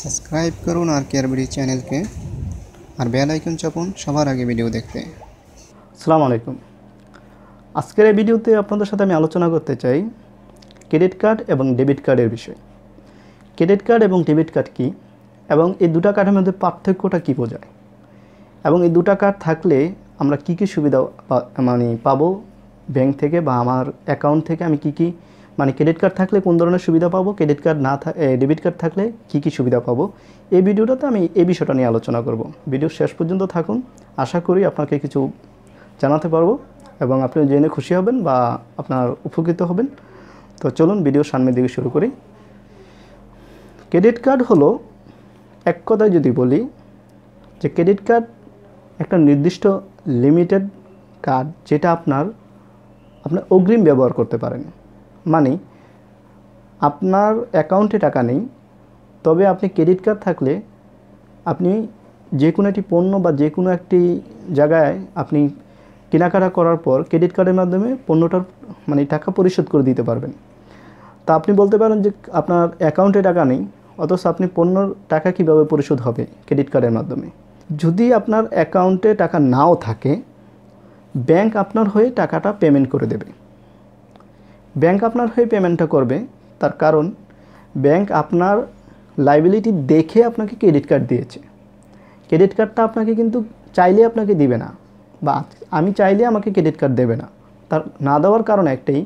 Subscribe করুন আর care BD চ্যানেলকে আর bell icon চাপুন সবার আগে ভিডিও দেখতে সালাম আলাইকুম আজকের এই ভিডিওতে আপনাদের সাথে আমি আলোচনা করতে চাই ক্রেডিট কার্ড এবং ডেবিট কার্ডের বিষয় ক্রেডিট কার্ড এবং ডেবিট কার্ড কি এবং এই দুটো কার্ডের মধ্যে পার্থক্যটা কী বোঝায় এবং এই দুটা কার্ড থাকলে আমরা কি কি সুবিধা মানে পাবো ব্যাংক থেকে বা আমার অ্যাকাউন্ট থেকে আমি কি কী মানে ক্রেডিট কার্ড থাকলে কোন ধরনের সুবিধা পাবো ক্রেডিট কার্ড না ডেবিট কার্ড থাকলে কি কি সুবিধা পাবো এই ভিডিওটাতে আমি এই বিষয়টা নিয়ে আলোচনা করব ভিডিও শেষ পর্যন্ত থাকুন আশা করি আপনাকে কিছু জানাতে পারবো এবং আপনি জেনে খুশি হবেন বা আপনার উপকৃত হবেন তো চলুন ভিডিও সামনের দিকে শুরু করি ক্রেডিট কার্ড হলো এক কথায় যদি বলি যে ক্রেডিট কার্ড একটা নির্দিষ্ট লিমিটেড কার্ড যেটা আপনার আপনার অগ্রিম ব্যবহার করতে পারেন মানে আপনার অ্যাকাউন্টে টাকা নেই তবে আপনি ক্রেডিট কার্ড থাকলে আপনি যে কোনো একটি পণ্য বা যে কোনো একটি জায়গায় আপনি কেনাকাটা করার পর ক্রেডিট কার্ডের মাধ্যমে পণ্যটার মানে টাকা পরিশোধ করে দিতে পারবেন তা আপনি বলতে পারেন যে আপনার অ্যাকাউন্টে টাকা নেই অথচ আপনি পণ্যর টাকা কিভাবে পরিশোধ হবে ক্রেডিট কার্ডের মাধ্যমে যদি আপনার অ্যাকাউন্টে টাকা নাও থাকে ব্যাংক আপনার হয়ে টাকাটা পেমেন্ট করে দেবে ব্যাংক আপনার হয়ে পেমেন্টটা করবে তার কারণ ব্যাংক আপনার লাইবিলিটি দেখে আপনাকে ক্রেডিট কার্ড দিয়েছে ক্রেডিট কার্ডটা আপনাকে কিন্তু চাইলে আপনাকে দিবে না বা আমি চাইলে আমাকে ক্রেডিট কার্ড দেবে না তার না দেওয়ার কারণ একটাই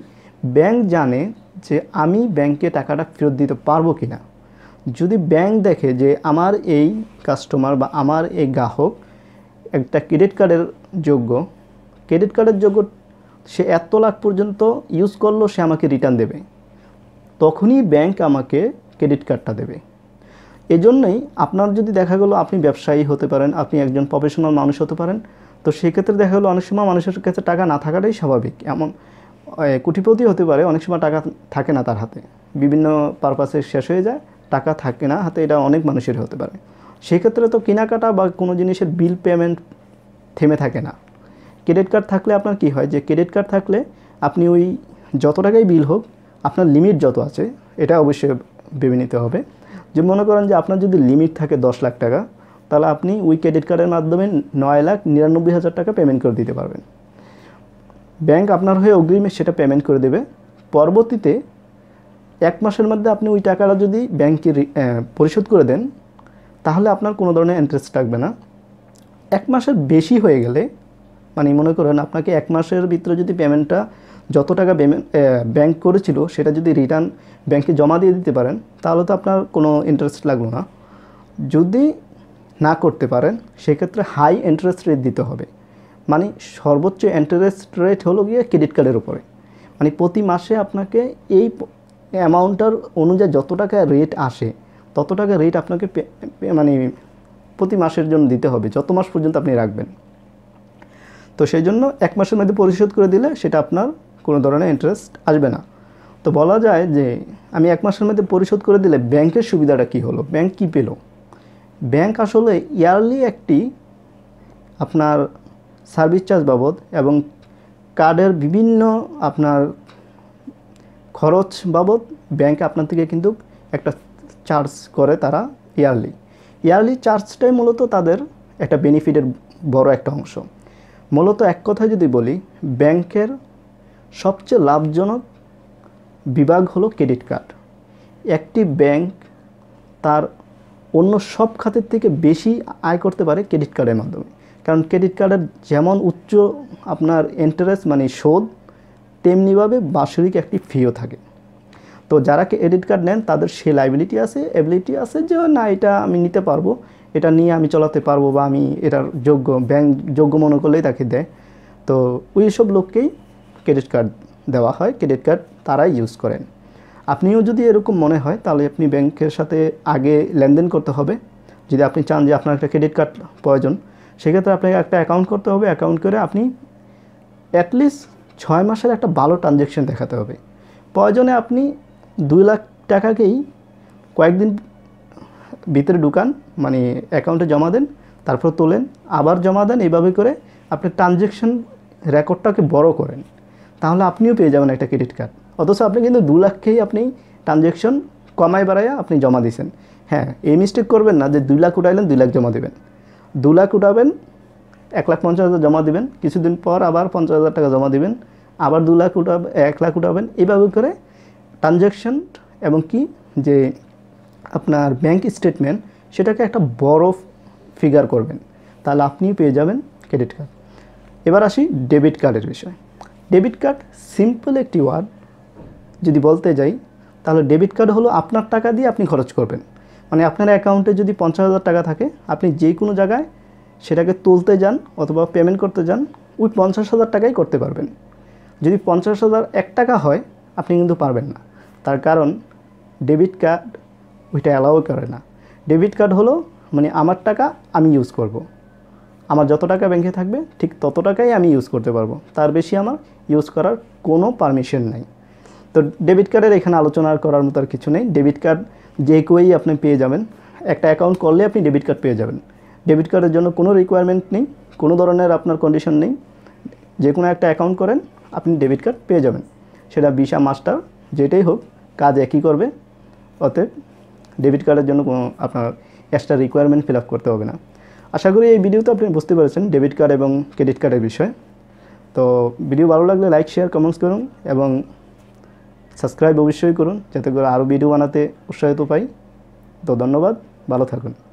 ব্যাংক জানে যে আমি ব্যাংকে টাকাটা ফেরত দিতে পারবো কি না যদি ব্যাংক দেখে যে আমার এই কাস্টমার বা আমার এই গ্রাহক একটা ক্রেডিট কার্ডের যোগ্য ক্রেডিট কার্ডের যোগ্য সে এত লাখ পর্যন্ত ইউজ করলো সে আমাকে রিটার্ন দেবে তখনই ব্যাংক আমাকে ক্রেডিট কার্ডটা দেবে এজন্যই আপনার যদি দেখা গেলো আপনি ব্যবসায়ী হতে পারেন আপনি একজন প্রফেশনাল মানুষ হতে পারেন তো সেক্ষেত্রে দেখা গেলো অনেক সময় মানুষের কাছে টাকা না থাকাটাই স্বাভাবিক এমন কুটিপতি হতে পারে অনেক সময় টাকা থাকে না তার হাতে বিভিন্ন পারপাসে শেষ হয়ে যায় টাকা থাকে না হাতে এটা অনেক মানুষের হতে পারে সেক্ষেত্রে তো কেনাকাটা বা কোনো জিনিসের বিল পেমেন্ট থেমে থাকে না ক্রেডিট কার্ড থাকলে আপনার কি হয় যে ক্রেডিট কার্ড থাকলে আপনি ওই যত টাকাই বিল হোক আপনার লিমিট যত আছে এটা অবশ্যই ভেবে নিতে হবে যে মনে করেন যে আপনার যদি লিমিট থাকে দশ লাখ টাকা তাহলে আপনি ওই ক্রেডিট কার্ডের মাধ্যমে নয় লাখ নিরানব্বই হাজার টাকা পেমেন্ট করে দিতে পারবেন ব্যাংক আপনার হয়ে অগ্রিমে সেটা পেমেন্ট করে দেবে পরবর্তীতে এক মাসের মধ্যে আপনি ওই টাকাটা যদি ব্যাংকে পরিশোধ করে দেন তাহলে আপনার কোনো ধরনের ইন্টারেস্ট থাকবে না এক মাসের বেশি হয়ে গেলে মানে মনে করেন আপনাকে এক মাসের ভিতরে যদি পেমেন্টটা যত টাকা ব্যাংক করেছিল সেটা যদি রিটার্ন ব্যাংকে জমা দিয়ে দিতে পারেন তাহলে তো আপনার কোনো ইন্টারেস্ট লাগলো না যদি না করতে পারেন সেক্ষেত্রে হাই ইন্টারেস্ট রেট দিতে হবে মানে সর্বোচ্চ ইন্টারেস্ট রেট হলো গিয়ে ক্রেডিট কার্ডের উপরে মানে প্রতি মাসে আপনাকে এই অ্যামাউন্টটার অনুযায়ী যত টাকা রেট আসে তত টাকা রেট আপনাকে মানে প্রতি মাসের জন্য দিতে হবে যত মাস পর্যন্ত আপনি রাখবেন তো সেই জন্য এক মাসের মধ্যে পরিশোধ করে দিলে সেটা আপনার কোনো ধরনের ইন্টারেস্ট আসবে না তো বলা যায় যে আমি এক মাসের মধ্যে পরিশোধ করে দিলে ব্যাংকের সুবিধাটা কি হলো ব্যাংক কি পেল ব্যাংক আসলে ইয়ারলি একটি আপনার সার্ভিস চার্জ বাবদ এবং কার্ডের বিভিন্ন আপনার খরচ বাবদ ব্যাংক আপনার থেকে কিন্তু একটা চার্জ করে তারা ইয়ারলি ইয়ারলি চার্জটাই মূলত তাদের একটা বেনিফিটের বড় একটা অংশ মূলত এক কথা যদি বলি ব্যাংকের সবচেয়ে লাভজনক বিভাগ হলো ক্রেডিট কার্ড একটি ব্যাংক তার অন্য সব খাতের থেকে বেশি আয় করতে পারে ক্রেডিট কার্ডের মাধ্যমে কারণ ক্রেডিট কার্ডের যেমন উচ্চ আপনার ইন্টারেস্ট মানে শোধ তেমনিভাবে বাৎসরিক একটি ফিও থাকে তো যারা ক্রেডিট কার্ড নেন তাদের সে লাইবিলিটি আছে অ্যাবিলিটি আছে যে না এটা আমি নিতে পারবো এটা নিয়ে আমি চলাতে পারবো বা আমি এটার যোগ্য ব্যাংক যোগ্য মনে করলেই তাকে দেয় তো ওই সব লোককেই ক্রেডিট কার্ড দেওয়া হয় ক্রেডিট কার্ড তারাই ইউজ করেন আপনিও যদি এরকম মনে হয় তাহলে আপনি ব্যাংকের সাথে আগে লেনদেন করতে হবে যদি আপনি চান যে আপনার একটা ক্রেডিট কার্ড প্রয়োজন সেক্ষেত্রে আপনাকে একটা অ্যাকাউন্ট করতে হবে অ্যাকাউন্ট করে আপনি অ্যাটলিস্ট ছয় মাসের একটা ভালো ট্রানজ্যাকশন দেখাতে হবে প্রয়োজনে আপনি দুই লাখ টাকাকেই কয়েকদিন ভিতরে ঢুকান মানে অ্যাকাউন্টে জমা দেন তারপর তোলেন আবার জমা দেন এইভাবে করে আপনি ট্রানজ্যাকশন রেকর্ডটাকে বড় করেন তাহলে আপনিও পেয়ে যাবেন একটা ক্রেডিট কার্ড অথচ আপনি কিন্তু দু লাখকেই আপনি ট্রানজ্যাকশন কমায় বাড়াইয়া আপনি জমা দিয়েছেন হ্যাঁ এই মিস্টেক করবেন না যে দুই লাখ উঠাইলেন দুই লাখ জমা দেবেন দু লাখ উঠাবেন এক লাখ পঞ্চাশ হাজার জমা দেবেন কিছুদিন পর আবার পঞ্চাশ হাজার টাকা জমা দেবেন আবার দু লাখ উঠাবেন এক লাখ উঠাবেন এইভাবে করে ট্রানজ্যাকশন এবং কি যে আপনার ব্যাংক স্টেটমেন্ট সেটাকে একটা বড় ফিগার করবেন তাহলে আপনি পেয়ে যাবেন ক্রেডিট কার্ড এবার আসি ডেবিট কার্ডের বিষয় ডেবিট কার্ড সিম্পল একটি ওয়ার্ড যদি বলতে যাই তাহলে ডেবিট কার্ড হলো আপনার টাকা দিয়ে আপনি খরচ করবেন মানে আপনার অ্যাকাউন্টে যদি পঞ্চাশ হাজার টাকা থাকে আপনি যে কোনো জায়গায় সেটাকে তুলতে যান অথবা পেমেন্ট করতে যান ওই পঞ্চাশ হাজার টাকাই করতে পারবেন যদি পঞ্চাশ হাজার এক টাকা হয় আপনি কিন্তু পারবেন না তার কারণ ডেবিট কার্ড ওইটা অ্যালাও করে না ডেবিট কার্ড হলো মানে আমার টাকা আমি ইউজ করব। আমার যত টাকা ব্যাংকে থাকবে ঠিক তত টাকাই আমি ইউজ করতে পারবো তার বেশি আমার ইউজ করার কোনো পারমিশন নাই তো ডেবিট কার্ডের এখানে আলোচনা করার মতো আর কিছু নেই ডেবিট কার্ড যে কেউই আপনি পেয়ে যাবেন একটা অ্যাকাউন্ট করলে আপনি ডেবিট কার্ড পেয়ে যাবেন ডেবিট কার্ডের জন্য কোনো রিকোয়ারমেন্ট নেই কোনো ধরনের আপনার কন্ডিশন নেই যে কোনো একটা অ্যাকাউন্ট করেন আপনি ডেবিট কার্ড পেয়ে যাবেন সেটা ভিসা মাস্টার যেটাই হোক কাজ একই করবে অতএব ডেবিট কার্ডের জন্য কোনো আপনার এক্সট্রা রিকোয়ারমেন্ট ফিল করতে হবে না আশা করি এই ভিডিওতে আপনি বুঝতে পেরেছেন ডেবিট কার্ড এবং ক্রেডিট কার্ডের বিষয় তো ভিডিও ভালো লাগলে লাইক শেয়ার কমেন্টস করুন এবং সাবস্ক্রাইব অবশ্যই করুন যাতে করে আরও ভিডিও বানাতে উৎসাহিত পাই তো ধন্যবাদ ভালো থাকুন